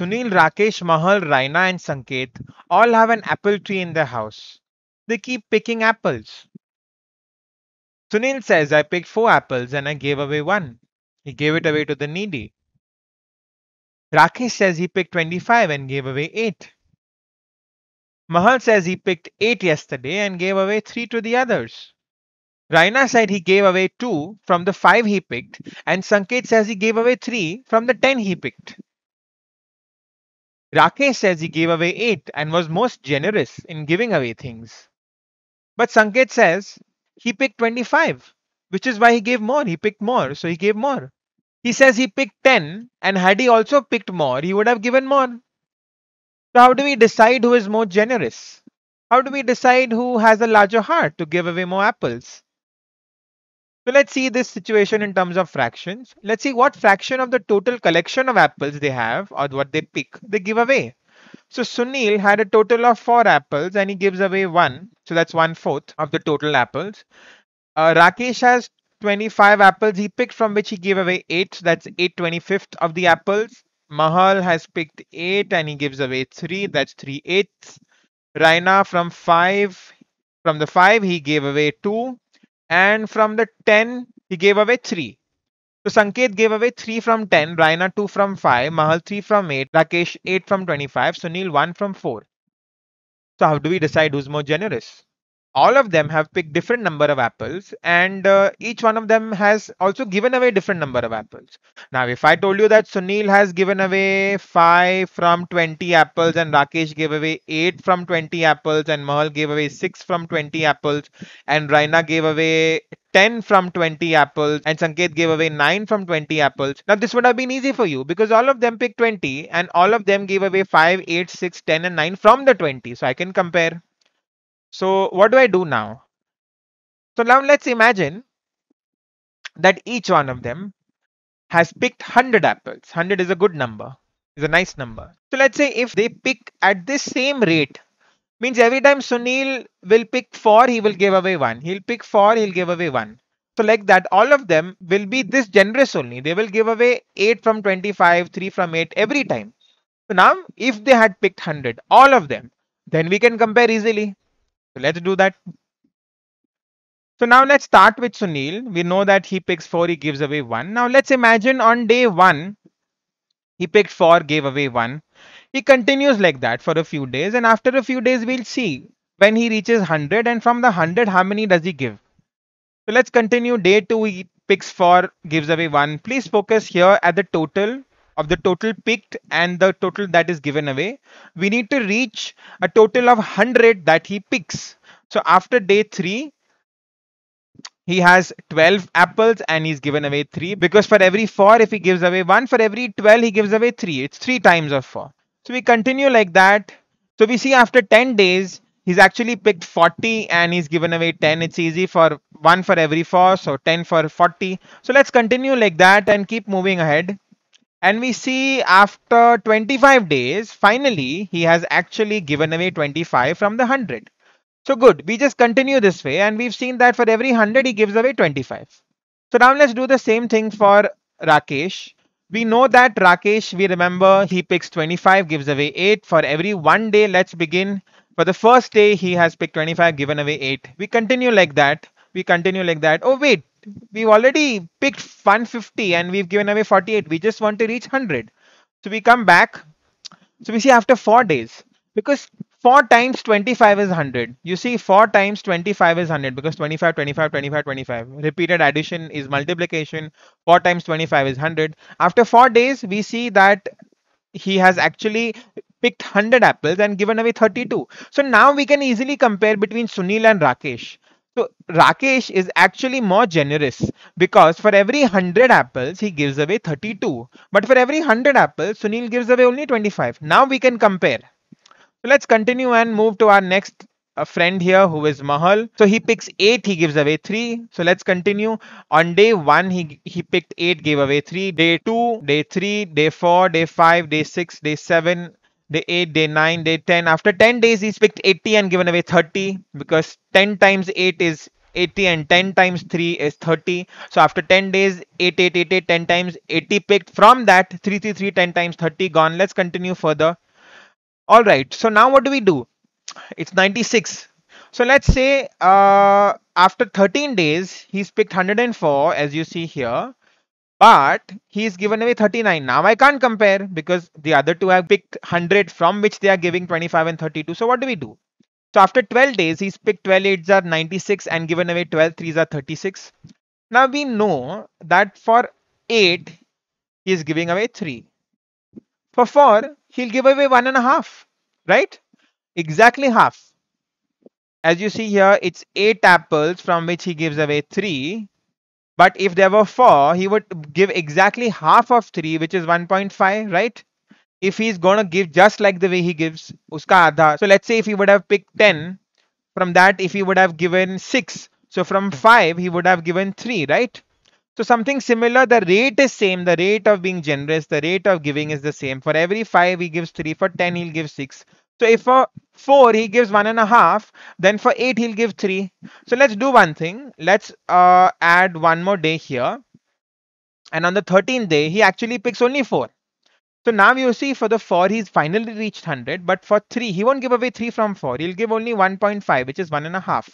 Sunil, Rakesh, Mahal, Raina, and Sanket all have an apple tree in their house. They keep picking apples. Sunil says, I picked four apples and I gave away one. He gave it away to the needy. Rakesh says he picked 25 and gave away 8. Mahal says he picked 8 yesterday and gave away 3 to the others. Raina said he gave away 2 from the 5 he picked, and Sanket says he gave away 3 from the 10 he picked. Rakesh says he gave away 8 and was most generous in giving away things. But Sanket says he picked 25, which is why he gave more. He picked more, so he gave more. He says he picked 10 and had he also picked more, he would have given more. So how do we decide who is more generous? How do we decide who has a larger heart to give away more apples? So let's see this situation in terms of fractions. Let's see what fraction of the total collection of apples they have or what they pick, they give away. So Sunil had a total of four apples and he gives away one. So that's one fourth of the total apples. Uh, Rakesh has 25 apples he picked from which he gave away eight. So that's 8 25th of the apples. Mahal has picked eight and he gives away three. That's three eighths. Raina from five, from the five, he gave away two. And from the 10, he gave away 3. So Sanket gave away 3 from 10, Raina 2 from 5, Mahal 3 from 8, Rakesh 8 from 25, Sunil 1 from 4. So how do we decide who's more generous? all of them have picked different number of apples and uh, each one of them has also given away different number of apples now if i told you that sunil has given away 5 from 20 apples and rakesh gave away 8 from 20 apples and mahal gave away 6 from 20 apples and raina gave away 10 from 20 apples and Sanket gave away 9 from 20 apples. Now this would have been easy for you because all of them picked 20 and all of them gave away 5, 8, 6, 10 and 9 from the 20. So I can compare. So what do I do now? So now let's imagine that each one of them has picked 100 apples. 100 is a good number, is a nice number. So let's say if they pick at this same rate, means every time Sunil will pick 4, he will give away 1. He'll pick 4, he'll give away 1. So like that, all of them will be this generous only. They will give away 8 from 25, 3 from 8 every time. So now if they had picked 100, all of them, then we can compare easily. So let's do that. So now let's start with Sunil. We know that he picks 4, he gives away 1. Now let's imagine on day 1, he picked 4, gave away 1. He continues like that for a few days and after a few days we'll see when he reaches 100 and from the 100 how many does he give. So let's continue day 2, he picks 4, gives away 1. Please focus here at the total of the total picked and the total that is given away. We need to reach a total of 100 that he picks. So after day 3, he has 12 apples and he's given away 3 because for every 4 if he gives away 1 for every 12 he gives away 3 it's 3 times of 4 so we continue like that so we see after 10 days he's actually picked 40 and he's given away 10 it's easy for 1 for every 4 so 10 for 40 so let's continue like that and keep moving ahead and we see after 25 days, finally, he has actually given away 25 from the 100. So good, we just continue this way and we've seen that for every 100 he gives away 25. So now let's do the same thing for Rakesh. We know that Rakesh, we remember, he picks 25, gives away 8. For every one day, let's begin. For the first day, he has picked 25, given away 8. We continue like that. We continue like that. Oh, wait we've already picked 150 and we've given away 48 we just want to reach 100 so we come back so we see after four days because 4 times 25 is 100 you see 4 times 25 is 100 because 25 25 25 25 repeated addition is multiplication 4 times 25 is 100 after 4 days we see that he has actually picked 100 apples and given away 32 so now we can easily compare between sunil and rakesh so Rakesh is actually more generous because for every 100 apples, he gives away 32. But for every 100 apples, Sunil gives away only 25. Now we can compare. So let's continue and move to our next a uh, friend here who is Mahal. So he picks 8, he gives away 3. So let's continue. On day 1, he, he picked 8, gave away 3. Day 2, day 3, day 4, day 5, day 6, day 7, day 8 day 9 day 10 after 10 days he's picked 80 and given away 30 because 10 times 8 is 80 and 10 times 3 is 30 so after 10 days 8 8 8, 8 10 times 80 picked from that 3 3 3 10 times 30 gone let's continue further all right so now what do we do it's 96 so let's say uh, after 13 days he's picked 104 as you see here but he is given away 39 now i can't compare because the other two have picked 100 from which they are giving 25 and 32 so what do we do so after 12 days he's picked 12 eights are 96 and given away 12 threes are 36 now we know that for 8 he is giving away 3 for 4 he'll give away one and a half right exactly half as you see here it's 8 apples from which he gives away 3 but if there were 4, he would give exactly half of 3, which is 1.5, right? If he's going to give just like the way he gives, uska adha. So let's say if he would have picked 10, from that if he would have given 6, so from 5, he would have given 3, right? So something similar, the rate is same. The rate of being generous, the rate of giving is the same. For every 5, he gives 3. For 10, he'll give 6. So if a 4 he gives one and a half then for 8 he'll give 3 so let's do one thing let's uh, add one more day here and on the 13th day he actually picks only 4 so now you see for the 4 he's finally reached 100 but for 3 he won't give away 3 from 4 he'll give only 1.5 which is one and a half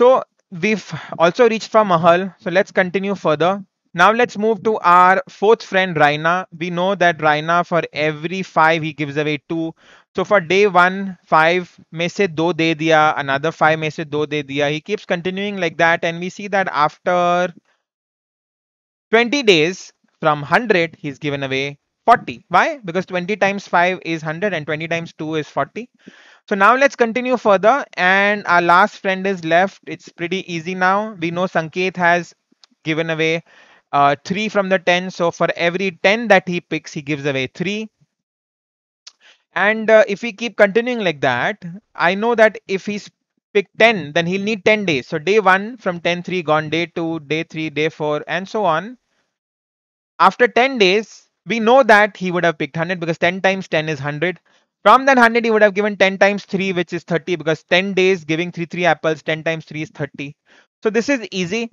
so we've also reached from Mahal so let's continue further now let's move to our fourth friend Raina. We know that Raina for every five he gives away two. So for day one, five में से दो दे दिया, another five में से दो दे दिया. He keeps continuing like that, and we see that after 20 days from 100, he's given away 40. Why? Because 20 times 5 is 100 and 20 times 2 is 40. So now let's continue further and our last friend is left. It's pretty easy now. We know Sanket has given away uh, 3 from the 10. So for every 10 that he picks, he gives away 3. And uh, if we keep continuing like that, I know that if he's picked 10, then he'll need 10 days. So day 1 from 10, 3 gone, day 2, day 3, day 4, and so on. After 10 days, we know that he would have picked 100 because 10 times 10 is 100. From that 100, he would have given 10 times 3, which is 30 because 10 days giving 3, 3 apples, 10 times 3 is 30. So this is easy.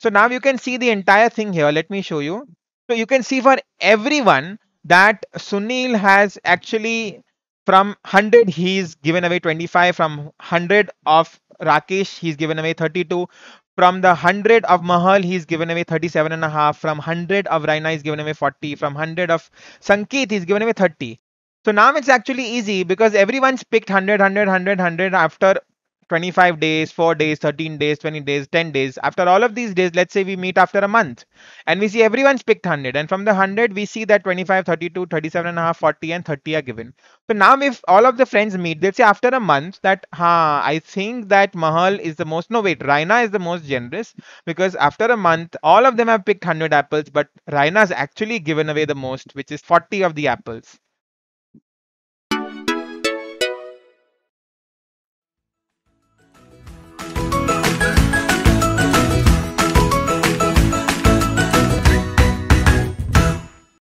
So now you can see the entire thing here. Let me show you. So you can see for everyone that Sunil has actually from 100 he's given away 25 from 100 of Rakesh he's given away 32 from the 100 of Mahal he's given away 37 and a half from 100 of Raina he's given away 40 from 100 of Sankeet he's given away 30 so now it's actually easy because everyone's picked 100 100 100 100 after 25 days, 4 days, 13 days, 20 days, 10 days. After all of these days, let's say we meet after a month and we see everyone's picked 100. And from the 100, we see that 25, 32, 37 and a half, 40 and 30 are given. So now if all of the friends meet, they'll say after a month that, ha, I think that Mahal is the most, no wait, Raina is the most generous because after a month, all of them have picked 100 apples, but Raina's actually given away the most, which is 40 of the apples.